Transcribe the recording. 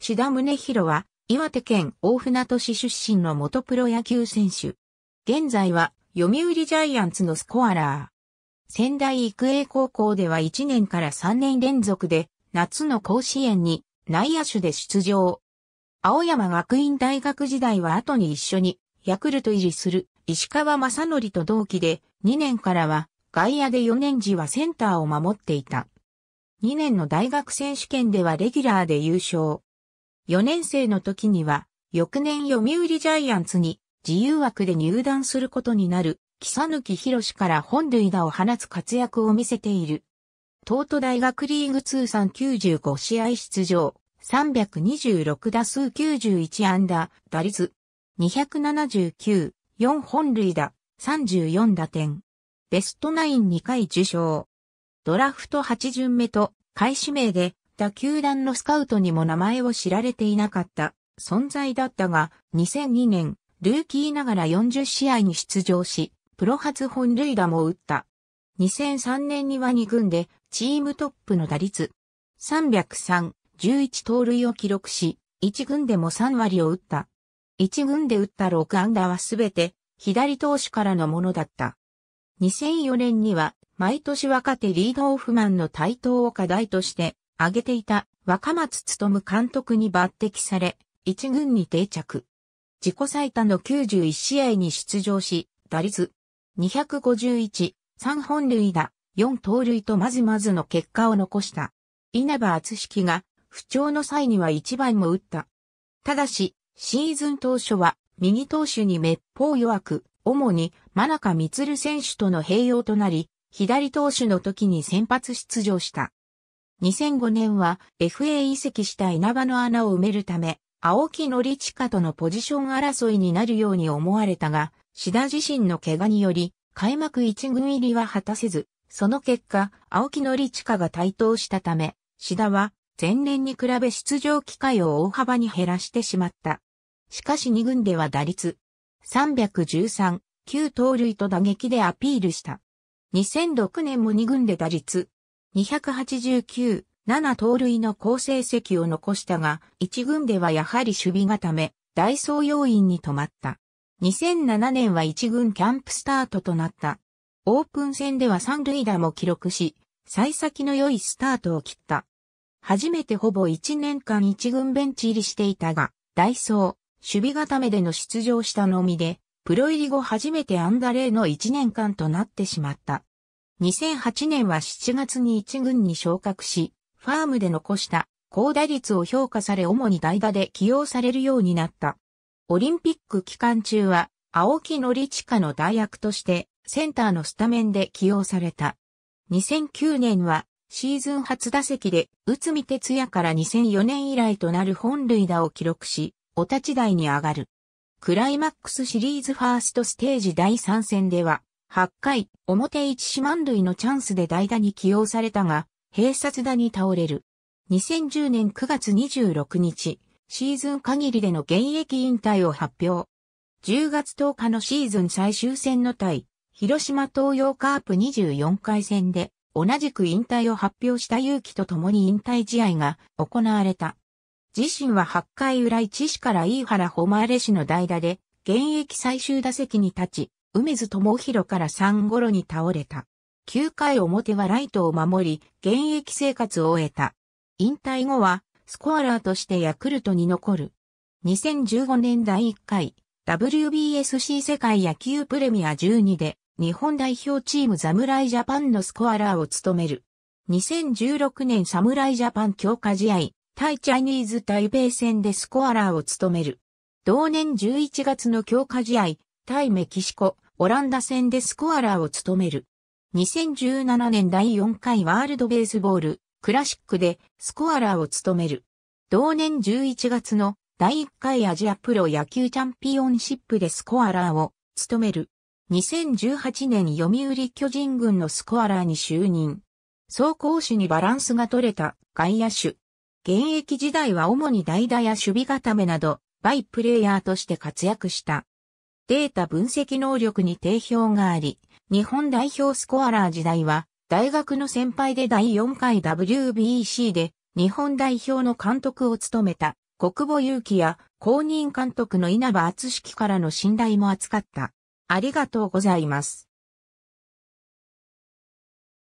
志田宗宏は、岩手県大船渡市出身の元プロ野球選手。現在は、読売ジャイアンツのスコアラー。仙台育英高校では1年から3年連続で、夏の甲子園に内野手で出場。青山学院大学時代は後に一緒に、ヤクルト入りする石川正則と同期で、2年からは外野で4年時はセンターを守っていた。2年の大学選手権ではレギュラーで優勝。4年生の時には、翌年読売ジャイアンツに自由枠で入団することになる、木佐抜博士から本塁打を放つ活躍を見せている。東都大学リーグ通算95試合出場、326打数91安打、打率、279、4本塁打、34打点。ベストナイン2回受賞。ドラフト8巡目と、開始名でった球団のスカウトにも名前を知られていなかった存在だったが、2002年、ルーキーながら40試合に出場し、プロ初本塁打も打った。2003年には2軍でチームトップの打率303、11盗塁を記録し、1軍でも3割を打った。1軍で打った6安打はすべて左投手からのものだった。2004年には毎年若手リードオフマンの台頭を課題として挙げていた若松勤監督に抜擢され、一軍に定着。自己最多の91試合に出場し、打率251、3本塁打、4盗塁とまずまずの結果を残した。稲葉厚式が不調の際には1番も打った。ただし、シーズン当初は右投手に滅法弱く、主に真中光選手との併用となり、左投手の時に先発出場した。2005年は FA 移籍した稲葉の穴を埋めるため、青木則親とのポジション争いになるように思われたが、志田自身の怪我により、開幕一軍入りは果たせず、その結果、青木則親が台頭したため、志田は前年に比べ出場機会を大幅に減らしてしまった。しかし2軍では打率313、9盗塁と打撃でアピールした。2006年も2軍で打率289、7盗塁の好成績を残したが、1軍ではやはり守備固め、ダイソー要員に止まった。2007年は1軍キャンプスタートとなった。オープン戦では三塁打も記録し、幸先の良いスタートを切った。初めてほぼ1年間1軍ベンチ入りしていたが、ダイソー、守備固めでの出場したのみで、プロ入り後初めてアンダレーの1年間となってしまった。2008年は7月に1軍に昇格し、ファームで残した高打率を評価され主に代打で起用されるようになった。オリンピック期間中は青木のりちかの代役としてセンターのスタメンで起用された。2009年はシーズン初打席で内海哲也から2004年以来となる本塁打を記録し、お立ち台に上がる。クライマックスシリーズファーストステージ第3戦では、8回、表一四万塁のチャンスで代打に起用されたが、閉殺打に倒れる。2010年9月26日、シーズン限りでの現役引退を発表。10月10日のシーズン最終戦の対、広島東洋カープ24回戦で、同じく引退を発表した勇気と共に引退試合が行われた。自身は8回裏一市から飯原誉れ氏の代打で、現役最終打席に立ち、梅津智弘から3頃に倒れた。9回表はライトを守り、現役生活を終えた。引退後は、スコアラーとしてヤクルトに残る。2015年第1回、WBSC 世界野球プレミア12で、日本代表チーム侍ジャパンのスコアラーを務める。2016年侍ジャパン強化試合、対チャイニーズ台北戦でスコアラーを務める。同年11月の強化試合、対メキシコ、オランダ戦でスコアラーを務める。2017年第4回ワールドベースボールクラシックでスコアラーを務める。同年11月の第1回アジアプロ野球チャンピオンシップでスコアラーを務める。2018年読売巨人軍のスコアラーに就任。走行手にバランスが取れた外野手。現役時代は主に代打や守備固めなど、バイプレイヤーとして活躍した。データ分析能力に定評があり、日本代表スコアラー時代は、大学の先輩で第4回 WBC で日本代表の監督を務めた国母祐希や公認監督の稲葉厚樹からの信頼も扱った。ありがとうございます。